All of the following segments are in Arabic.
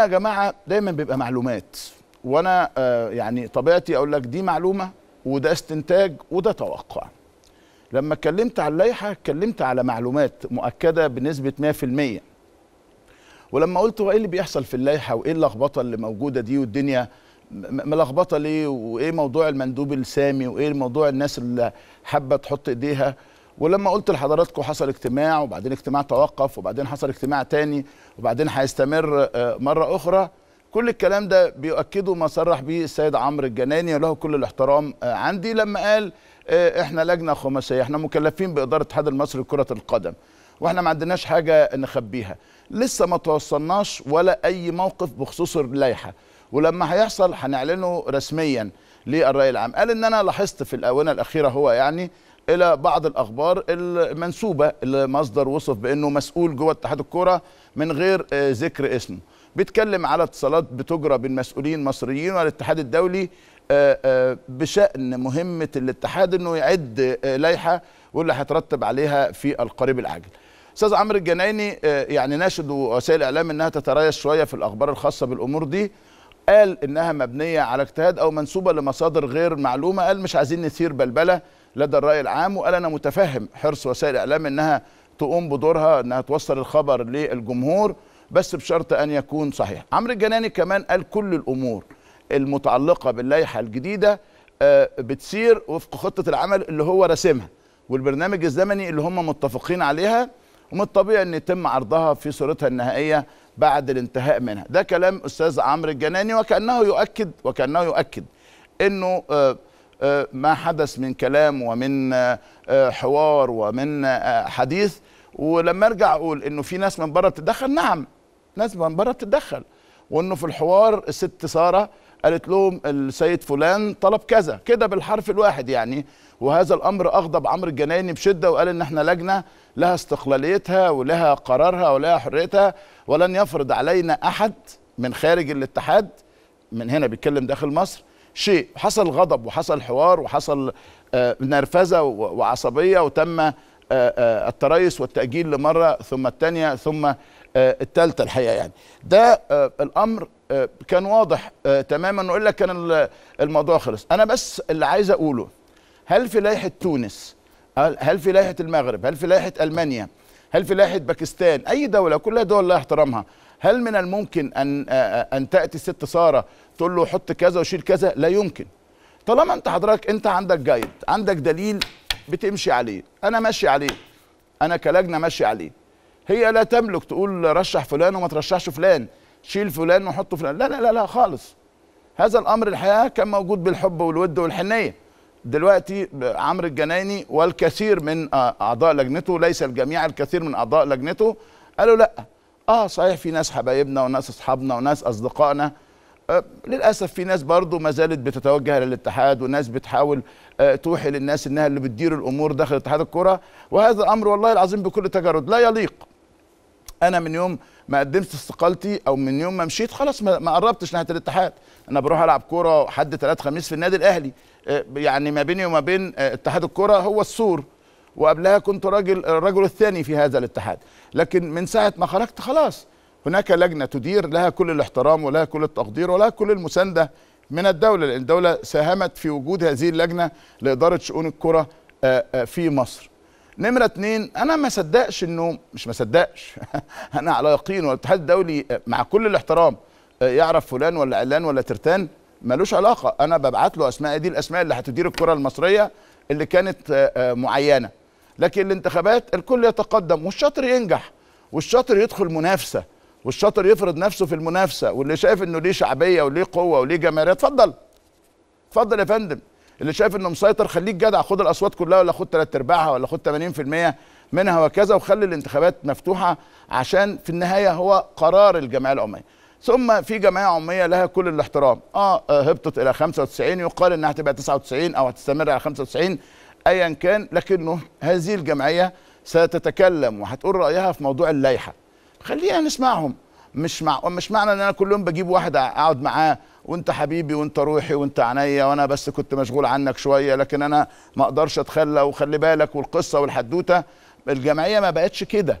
يا جماعه دايما بيبقى معلومات وانا آه، يعني طبيعتي اقول لك دي معلومه وده استنتاج وده توقع لما اتكلمت على اللائحه اتكلمت على معلومات مؤكده بنسبه 100% ولما قلت هو ايه اللي بيحصل في اللائحه وايه اللخبطه اللي موجوده دي والدنيا ملخبطه ليه وايه موضوع المندوب السامي وايه موضوع الناس اللي حابه تحط ايديها ولما قلت لحضراتكم حصل اجتماع وبعدين اجتماع توقف وبعدين حصل اجتماع تاني وبعدين هيستمر آه، مرة أخرى كل الكلام ده بيؤكده ما صرح به السيد عمرو الجناني وله كل الاحترام آه، عندي لما قال آه، احنا لجنه خماسيه احنا مكلفين باداره الاتحاد المصري لكره القدم واحنا ما عندناش حاجه نخبيها لسه ما توصلناش ولا اي موقف بخصوص اللائحه ولما هيحصل هنعلنه رسميا للراي العام قال ان انا لاحظت في الاونه الاخيره هو يعني الى بعض الاخبار المنسوبه اللي مصدر وصف بانه مسؤول جوه اتحاد الكوره من غير آه، ذكر اسمه بيتكلم على اتصالات بتجرى بين مسؤولين مصريين والاتحاد الدولي آه، آه، بشان مهمه الاتحاد انه يعد لائحه واللي هيترتب عليها في القريب العاجل استاذ عمرو الجنايني يعني ناشد وسائل الاعلام انها تتريث شويه في الاخبار الخاصه بالامور دي قال انها مبنيه على اجتهاد او منسوبه لمصادر غير معلومه قال مش عايزين نثير بلبله لدى الراي العام وقال انا متفهم حرص وسائل الاعلام انها تقوم بدورها انها توصل الخبر للجمهور بس بشرط ان يكون صحيح عمرو الجناني كمان قال كل الامور المتعلقه باللائحه الجديده آه، بتسير وفق خطه العمل اللي هو راسمها والبرنامج الزمني اللي هم متفقين عليها ومن الطبيعي ان يتم عرضها في صورتها النهائيه بعد الانتهاء منها ده كلام استاذ عمرو الجناني وكانه يؤكد وكانه يؤكد انه آه، آه، ما حدث من كلام ومن آه، آه، حوار ومن حديث ولما ارجع اقول انه في ناس من بره بتتدخل نعم ناس من بره بتتدخل وانه في الحوار الست ساره قالت لهم السيد فلان طلب كذا كده بالحرف الواحد يعني وهذا الامر اغضب عمرو الجنايني بشده وقال ان احنا لجنه لها استقلاليتها ولها قرارها ولها حريتها ولن يفرض علينا احد من خارج الاتحاد من هنا بيتكلم داخل مصر شيء حصل غضب وحصل حوار وحصل آه، نرفزه وعصبيه وتم آه، آه، التريس والتأجيل لمرة ثم الثانية ثم الثالثة الحقيقة يعني ده الأمر كان واضح تماما لك كان الموضوع خلص أنا بس اللي عايز أقوله هل في لائحة تونس هل في لائحة المغرب هل في لائحة ألمانيا هل في لائحة باكستان أي دولة كلها دول لا احترامها هل من الممكن ان آه، آه، ان تاتي الست ساره تقول له حط كذا وشيل كذا لا يمكن طالما انت حضرتك انت عندك جايد عندك دليل بتمشي عليه انا ماشي عليه انا كلجنه ماشي عليه هي لا تملك تقول رشح فلان وما ترشحش فلان شيل فلان وحطه فلان لا لا لا لا خالص هذا الامر الحقيقه كان موجود بالحب والود والحنيه دلوقتي عمرو الجنايني والكثير من آه، اعضاء لجنته ليس الجميع الكثير من اعضاء لجنته قالوا لا اه صحيح في ناس حبايبنا وناس اصحابنا وناس اصدقائنا آه للاسف في ناس برضه ما زالت بتتوجه للاتحاد وناس بتحاول آه توحي للناس انها اللي بتدير الامور داخل اتحاد الكره وهذا امر والله العظيم بكل تجرد لا يليق انا من يوم ما قدمت استقالتي او من يوم ما مشيت خلاص ما قربتش ناحيه الاتحاد انا بروح العب كوره حد ثلاث خميس في النادي الاهلي آه، يعني ما بيني وما بين آه، اتحاد الكره هو السور وقبلها كنت راجل الرجل الثاني في هذا الاتحاد لكن من ساعه ما خرجت خلاص هناك لجنه تدير لها كل الاحترام ولها كل التقدير ولها كل المسانده من الدوله لان الدوله ساهمت في وجود هذه اللجنه لاداره شؤون الكره آه، آه، في مصر نمرة اتنين أنا ما صدقش إنه مش ما صدقش أنا على يقين والاتحاد الدولي آه، مع كل الاحترام يعرف فلان ولا علان ولا ترتان ملوش علاقة أنا ببعت له أسماء دي الأسماء اللي هتدير الكرة المصرية اللي كانت معينة لكن الانتخابات الكل يتقدم والشاطر ينجح والشاطر يدخل منافسه والشاطر يفرض نفسه في المنافسه واللي شايف انه ليه شعبيه وليه قوه وليه جماهيريه اتفضل اتفضل يا فندم اللي شايف انه مسيطر خليك جدع خد الاصوات كلها ولا خد ثلاث ارباعها ولا خد 80% منها وكذا وخلي الانتخابات مفتوحه عشان في النهايه هو قرار الجمعيه العموميه ثم في جمعيه عموميه لها كل الاحترام اه, آه، هبطت الى 95 يقال انها هتبقى 99 او هتستمر على 95 ايا كان لكنه هذه الجمعيه ستتكلم وهتقول رايها في موضوع اللائحه خلينا نسمعهم مش مع مش معنى ان انا كل يوم بجيب واحد اقعد معاه وانت حبيبي وانت روحي وانت عينيا وانا بس كنت مشغول عنك شويه لكن انا ما اقدرش اتخلى وخلي بالك والقصه والحدوته الجمعيه ما بقتش كده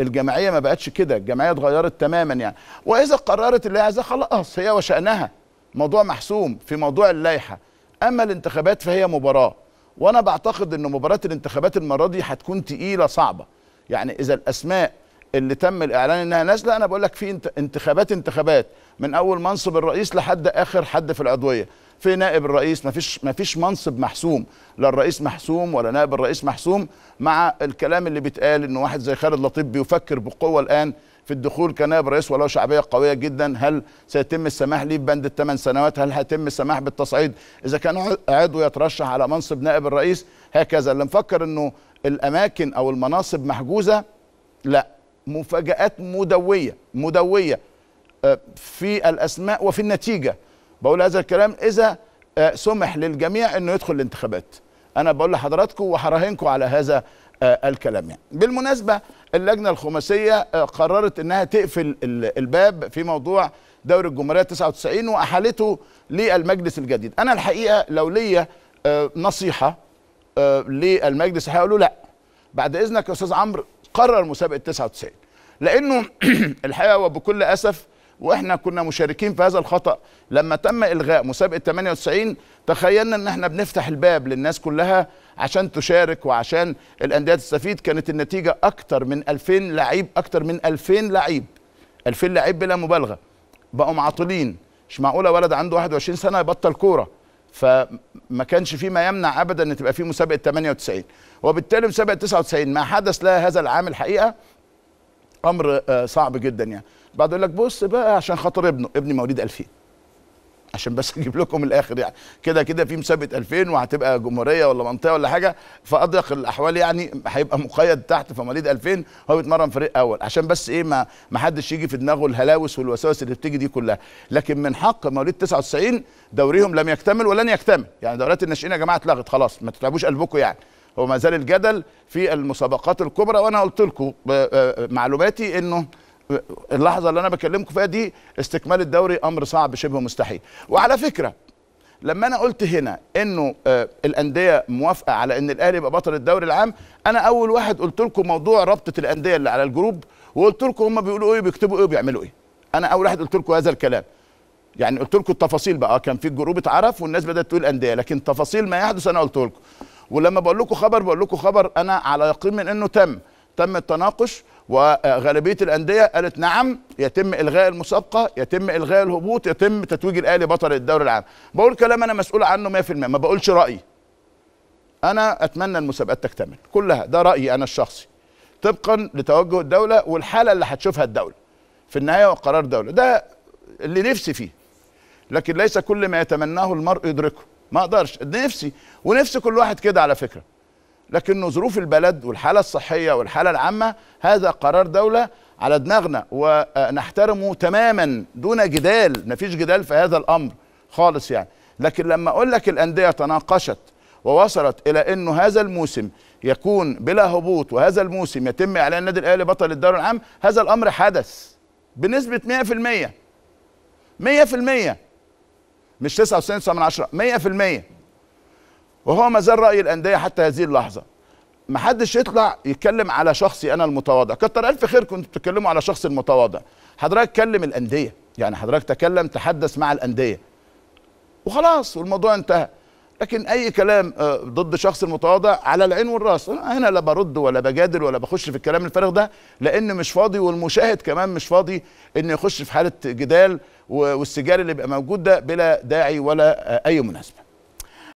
الجمعيه ما بقتش كده الجمعيه اتغيرت تماما يعني واذا قررت اللي عايزاه خلاص هي وشانها موضوع محسوم في موضوع اللائحه اما الانتخابات فهي مباراه وانا بعتقد ان مباراه الانتخابات المره دي هتكون تقيله صعبه يعني اذا الاسماء اللي تم الاعلان انها نازله انا بقول لك في انتخابات انتخابات من اول منصب الرئيس لحد اخر حد في العضويه في نائب الرئيس ما فيش ما فيش منصب محسوم لا الرئيس محسوم ولا نائب الرئيس محسوم مع الكلام اللي بيتقال ان واحد زي خالد لطيف بيفكر بقوه الان في الدخول كنائب رئيس وله شعبيه قويه جدا هل سيتم السماح ليه ببند الثمان سنوات هل هيتم السماح بالتصعيد اذا كان عضو يترشح على منصب نائب الرئيس هكذا اللي مفكر انه الاماكن او المناصب محجوزه لا مفاجات مدويه مدويه آه، في الاسماء وفي النتيجه بقول هذا الكلام اذا آه، سمح للجميع انه يدخل الانتخابات انا بقول لحضراتكم وحراهنكم على هذا آه، الكلام يعني بالمناسبه اللجنه الخماسيه آه، قررت انها تقفل الباب في موضوع دوري الجمهوريه 99 واحالته للمجلس الجديد انا الحقيقه لو ليا آه، نصيحه آه، للمجلس هقول له لا بعد اذنك يا استاذ عمرو قرر مسابقه 99 لانه الحقيقه وبكل اسف واحنا كنا مشاركين في هذا الخطا لما تم الغاء مسابقه 98 تخيلنا ان احنا بنفتح الباب للناس كلها عشان تشارك وعشان الانديه تستفيد كانت النتيجه اكتر من 2000 لعيب اكتر من 2000 لعيب 2000 لعيب بلا مبالغه بقوا معطلين مش معقوله ولد عنده 21 سنه يبطل كوره فما كانش في ما يمنع ابدا ان تبقى في مسابقه 98 وبالتالي مسابقه 99 ما حدث لها هذا العام الحقيقه امر آه، صعب جدا يعني بعد يقول لك بص بقى عشان خاطر ابنه ابني مواليد 2000 عشان بس اجيب لكم الاخر يعني كده كده في مسابقه 2000 وهتبقى جمهوريه ولا منطقه ولا حاجه فاضيق الاحوال يعني هيبقى مقيد تحت في مواليد 2000 هو بيتمرن فريق اول عشان بس ايه ما ما حدش يجي في دماغه الهلاوس والوساوس اللي بتيجي دي كلها لكن من حق مواليد 99 دوريهم لم يكتمل ولن يكتمل يعني دوريات الناشئين يا جماعه اتلغت خلاص ما تتعبوش قلبكم يعني هو ما زال الجدل في المسابقات الكبرى وانا قلت لكم آه، آه، معلوماتي انه اللحظه اللي انا بكلمكم فيها دي استكمال الدوري امر صعب شبه مستحيل وعلى فكره لما انا قلت هنا انه آه الانديه موافقه على ان الاهلي يبقى بطل الدوري العام انا اول واحد قلت لكم موضوع رابطه الانديه اللي على الجروب وقلت لكم هم بيقولوا ايه بيكتبوا ايه وبيعملوا ايه انا اول واحد قلت لكم هذا الكلام يعني قلت لكم التفاصيل بقى كان في الجروب اتعرف والناس بدات تقول انديه لكن تفاصيل ما يحدث انا قلت لكم ولما بقول لكم خبر بقول لكم خبر انا على يقين من انه تم تم التناقش وغالبيه الانديه قالت نعم يتم الغاء المسابقه يتم الغاء الهبوط يتم تتويج الاهلي بطل الدوري العام بقول كلام انا مسؤول عنه 100% ما بقولش رايي انا اتمنى المسابقات تكتمل كلها ده رايي انا الشخصي طبقا لتوجه الدوله والحاله اللي هتشوفها الدوله في النهايه وقرار دوله ده اللي نفسي فيه لكن ليس كل ما يتمناه المرء يدركه ما اقدرش نفسي ونفسي كل واحد كده على فكره لكن ظروف البلد والحالة الصحية والحالة العامة هذا قرار دولة على دماغنا ونحترمه تماما دون جدال مفيش جدال في هذا الأمر خالص يعني لكن لما أقول لك الأندية تناقشت ووصلت إلى أنه هذا الموسم يكون بلا هبوط وهذا الموسم يتم إعلان النادي الأهلي بطل الدوري العام هذا الأمر حدث بنسبة 100% 100% مش 99 من 100% وهو ما زال راي الانديه حتى هذه اللحظه ما حدش يطلع يتكلم على شخصي انا المتواضع كتر الف خير كنتوا بتتكلموا على شخص المتواضع حضرتك كلم الانديه يعني حضرتك تكلم تحدث مع الانديه وخلاص والموضوع انتهى لكن اي كلام آه، ضد شخص المتواضع على العين والراس انا لا برد ولا بجادل ولا بخش في الكلام الفارغ ده لان مش فاضي والمشاهد كمان مش فاضي انه يخش في حاله جدال والسجال اللي بيبقى موجود ده بلا داعي ولا آه، اي مناسبه